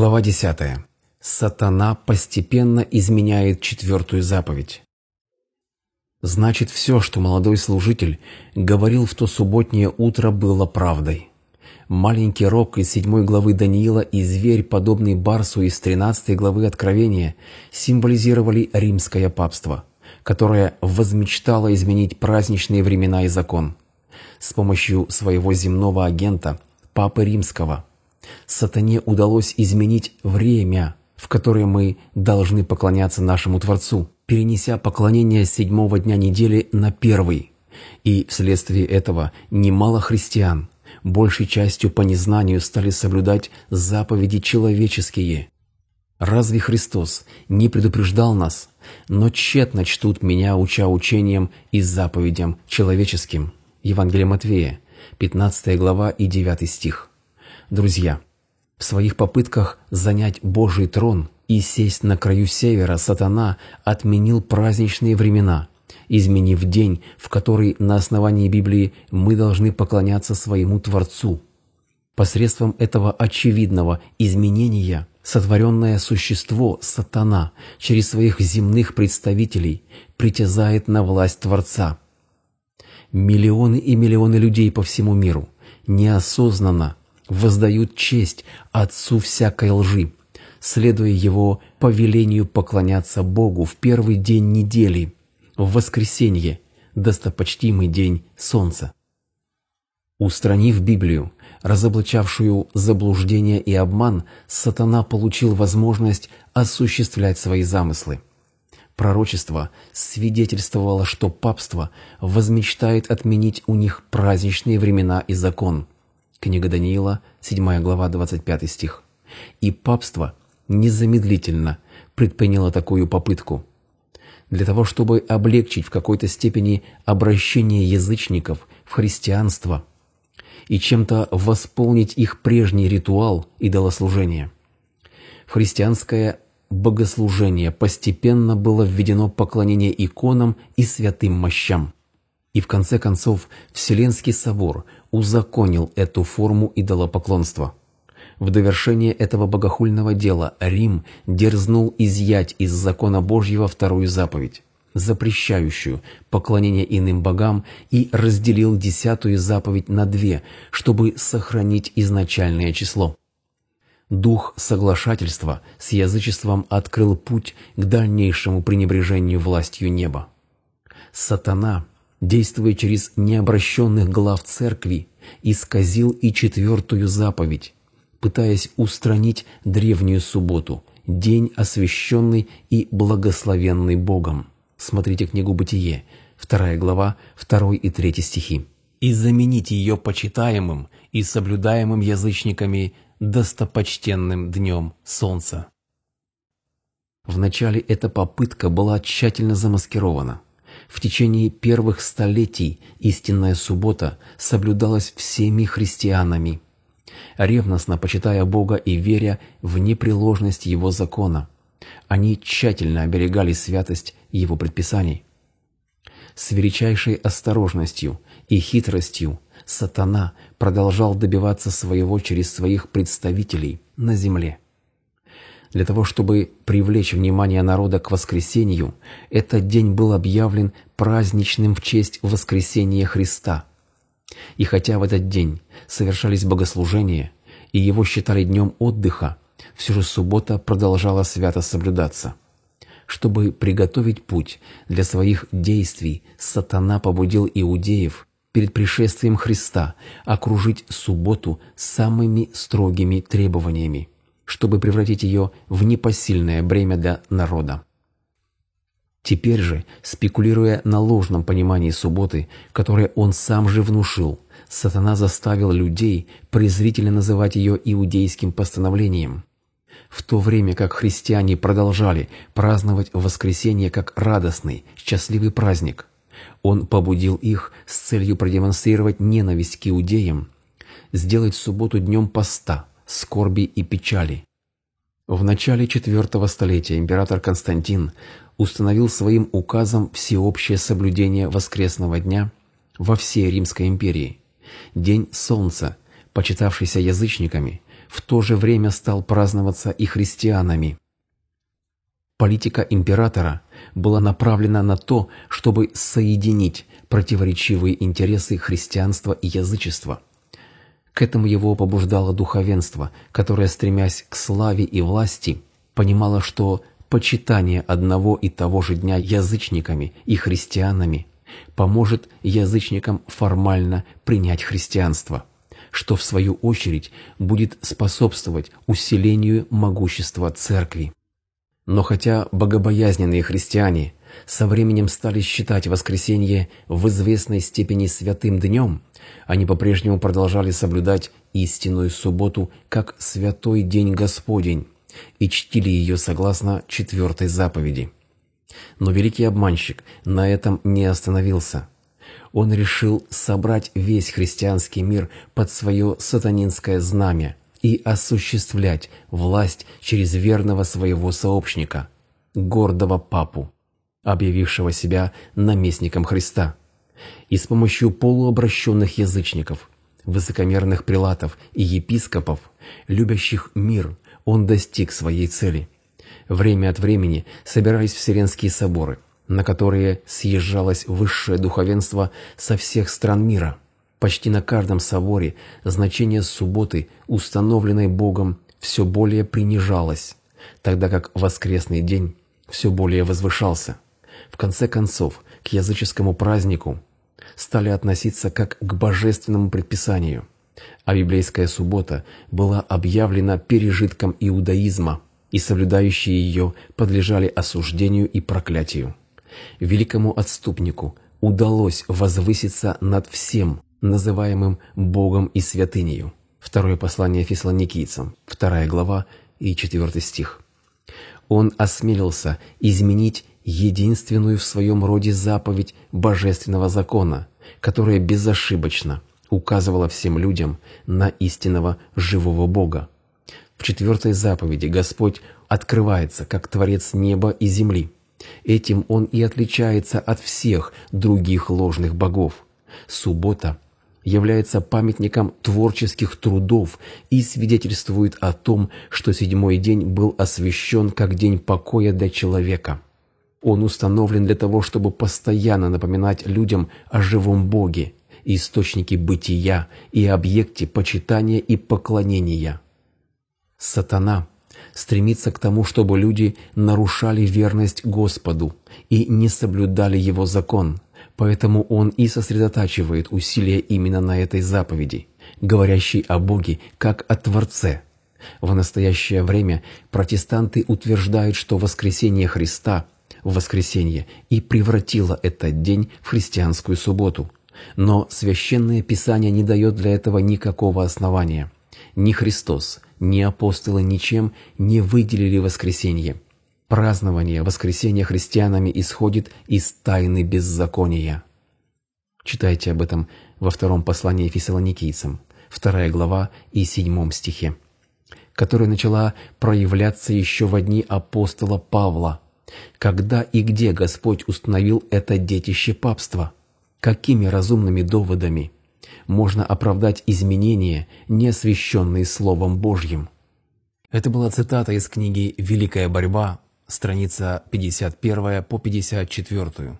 Глава 10. Сатана постепенно изменяет четвертую заповедь. Значит, все, что молодой служитель говорил в то субботнее утро, было правдой. Маленький рок из седьмой главы Даниила и зверь, подобный барсу из тринадцатой главы Откровения, символизировали римское папство, которое возмечтало изменить праздничные времена и закон. С помощью своего земного агента, Папы Римского – Сатане удалось изменить время, в которое мы должны поклоняться нашему Творцу, перенеся поклонение седьмого дня недели на первый. И вследствие этого немало христиан, большей частью по незнанию, стали соблюдать заповеди человеческие. Разве Христос не предупреждал нас, но тщетно чтут меня, уча учением и заповедям человеческим? Евангелие Матвея, 15 глава и 9 стих. Друзья, в своих попытках занять Божий трон и сесть на краю севера сатана отменил праздничные времена, изменив день, в который на основании Библии мы должны поклоняться своему Творцу. Посредством этого очевидного изменения сотворенное существо сатана через своих земных представителей притязает на власть Творца. Миллионы и миллионы людей по всему миру неосознанно воздают честь отцу всякой лжи, следуя его повелению поклоняться Богу в первый день недели, в воскресенье, достопочтимый день солнца. Устранив Библию, разоблачавшую заблуждение и обман, сатана получил возможность осуществлять свои замыслы. Пророчество свидетельствовало, что папство возмечтает отменить у них праздничные времена и закон – Книга Даниила, 7 глава, 25 стих. И папство незамедлительно предприняло такую попытку. Для того, чтобы облегчить в какой-то степени обращение язычников в христианство и чем-то восполнить их прежний ритуал идолослужения. В христианское богослужение постепенно было введено поклонение иконам и святым мощам. И в конце концов Вселенский собор узаконил эту форму идолопоклонства. В довершение этого богохульного дела Рим дерзнул изъять из закона Божьего вторую заповедь, запрещающую поклонение иным богам, и разделил десятую заповедь на две, чтобы сохранить изначальное число. Дух соглашательства с язычеством открыл путь к дальнейшему пренебрежению властью неба. Сатана действуя через необращенных глав церкви, исказил и четвертую заповедь, пытаясь устранить древнюю субботу, день, освященный и благословенный Богом. Смотрите книгу «Бытие», 2 глава, 2 и 3 стихи. И заменить ее почитаемым и соблюдаемым язычниками достопочтенным днем солнца. Вначале эта попытка была тщательно замаскирована – в течение первых столетий истинная суббота соблюдалась всеми христианами, ревностно почитая Бога и веря в непреложность Его закона. Они тщательно оберегали святость Его предписаний. С величайшей осторожностью и хитростью сатана продолжал добиваться своего через своих представителей на земле. Для того, чтобы привлечь внимание народа к воскресению, этот день был объявлен праздничным в честь воскресения Христа. И хотя в этот день совершались богослужения, и его считали днем отдыха, все же суббота продолжала свято соблюдаться. Чтобы приготовить путь для своих действий, сатана побудил иудеев перед пришествием Христа окружить субботу самыми строгими требованиями чтобы превратить ее в непосильное бремя для народа. Теперь же, спекулируя на ложном понимании субботы, которое он сам же внушил, сатана заставил людей презрительно называть ее иудейским постановлением. В то время как христиане продолжали праздновать воскресенье как радостный, счастливый праздник, он побудил их с целью продемонстрировать ненависть к иудеям, сделать субботу днем поста – скорби и печали. В начале IV столетия император Константин установил своим указом всеобщее соблюдение воскресного дня во всей Римской империи. День Солнца, почитавшийся язычниками, в то же время стал праздноваться и христианами. Политика императора была направлена на то, чтобы соединить противоречивые интересы христианства и язычества – к этому его побуждало духовенство, которое, стремясь к славе и власти, понимало, что почитание одного и того же дня язычниками и христианами поможет язычникам формально принять христианство, что в свою очередь будет способствовать усилению могущества церкви. Но хотя богобоязненные христиане со временем стали считать воскресенье в известной степени святым днем – они по-прежнему продолжали соблюдать истинную субботу как святой день Господень и чтили ее согласно четвертой заповеди. Но великий обманщик на этом не остановился. Он решил собрать весь христианский мир под свое сатанинское знамя и осуществлять власть через верного своего сообщника, гордого папу, объявившего себя наместником Христа и с помощью полуобращенных язычников, высокомерных прилатов и епископов, любящих мир, он достиг своей цели. Время от времени собирались вселенские соборы, на которые съезжалось высшее духовенство со всех стран мира. Почти на каждом соборе значение субботы, установленной Богом, все более принижалось, тогда как воскресный день все более возвышался. В конце концов, к языческому празднику стали относиться как к божественному предписанию, а библейская суббота была объявлена пережитком иудаизма, и соблюдающие ее подлежали осуждению и проклятию. Великому отступнику удалось возвыситься над всем, называемым Богом и святынею. Второе послание фессалоникийцам, вторая глава и четвертый стих. Он осмелился изменить единственную в своем роде заповедь божественного закона, которая безошибочно указывала всем людям на истинного живого Бога. В четвертой заповеди Господь открывается как Творец неба и земли. Этим Он и отличается от всех других ложных богов. Суббота является памятником творческих трудов и свидетельствует о том, что седьмой день был освящен как день покоя для человека – он установлен для того, чтобы постоянно напоминать людям о живом Боге, источнике бытия и объекте почитания и поклонения. Сатана стремится к тому, чтобы люди нарушали верность Господу и не соблюдали Его закон, поэтому он и сосредотачивает усилия именно на этой заповеди, говорящей о Боге как о Творце – в настоящее время протестанты утверждают, что воскресение Христа в воскресенье и превратила этот день в христианскую субботу. Но Священное Писание не дает для этого никакого основания. Ни Христос, ни апостолы ничем не выделили воскресенье. Празднование воскресения христианами исходит из тайны беззакония. Читайте об этом во втором послании фессалоникийцам, вторая глава и седьмом стихе, которая начала проявляться еще в дни апостола Павла – когда и где Господь установил это детище папства? Какими разумными доводами можно оправдать изменения, не освященные Словом Божьим? Это была цитата из книги «Великая борьба», страница 51 по 54.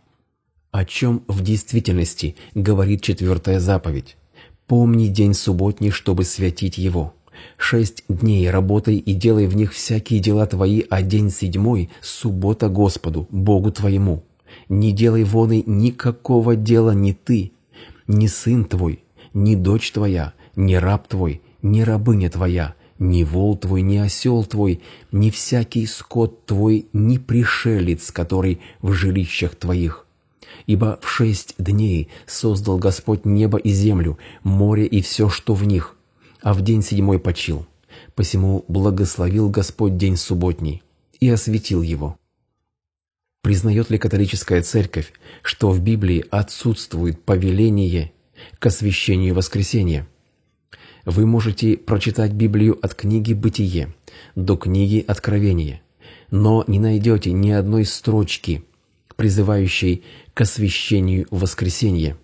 О чем в действительности говорит четвертая заповедь? «Помни день субботний, чтобы святить его». Шесть дней работай и делай в них всякие дела твои, а день седьмой — суббота Господу, Богу твоему. Не делай воны никакого дела ни ты, ни сын твой, ни дочь твоя, ни раб твой, ни рабыня твоя, ни вол твой, ни осел твой, ни всякий скот твой, ни пришелец, который в жилищах твоих. Ибо в шесть дней создал Господь небо и землю, море и все, что в них, а в день седьмой почил. Посему благословил Господь день субботний и осветил его. Признает ли католическая церковь, что в Библии отсутствует повеление к освящению воскресения? Вы можете прочитать Библию от книги «Бытие» до книги «Откровение», но не найдете ни одной строчки, призывающей к освящению воскресения.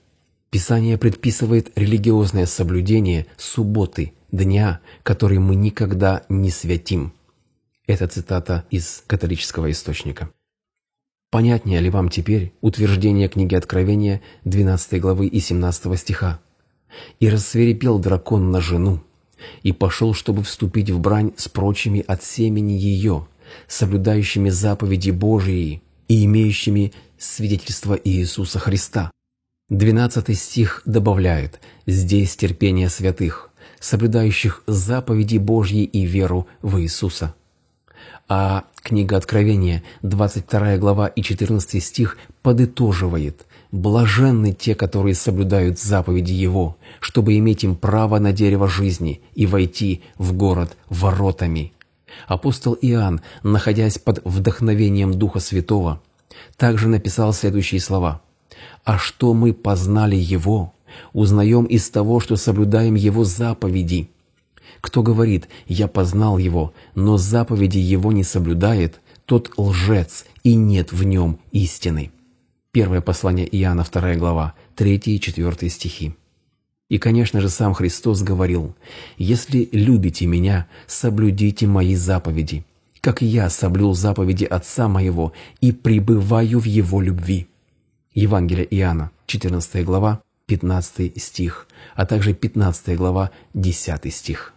Писание предписывает религиозное соблюдение субботы, дня, который мы никогда не святим. Это цитата из католического источника. Понятнее ли вам теперь утверждение книги Откровения 12 главы и 17 стиха? «И рассверепел дракон на жену, и пошел, чтобы вступить в брань с прочими от семени ее, соблюдающими заповеди Божии и имеющими свидетельство Иисуса Христа. 12 стих добавляет «Здесь терпение святых, соблюдающих заповеди Божьи и веру в Иисуса». А книга Откровения, 22 глава и 14 стих подытоживает «Блаженны те, которые соблюдают заповеди Его, чтобы иметь им право на дерево жизни и войти в город воротами». Апостол Иоанн, находясь под вдохновением Духа Святого, также написал следующие слова – а что мы познали Его, узнаем из того, что соблюдаем Его заповеди. Кто говорит «я познал Его», но заповеди Его не соблюдает, тот лжец, и нет в нем истины. Первое послание Иоанна, 2 глава, 3 и 4 стихи. И, конечно же, сам Христос говорил, «Если любите Меня, соблюдите Мои заповеди, как Я соблюл заповеди Отца Моего и пребываю в Его любви». Евангелие Иоанна, 14 глава, 15 стих, а также 15 глава, 10 стих.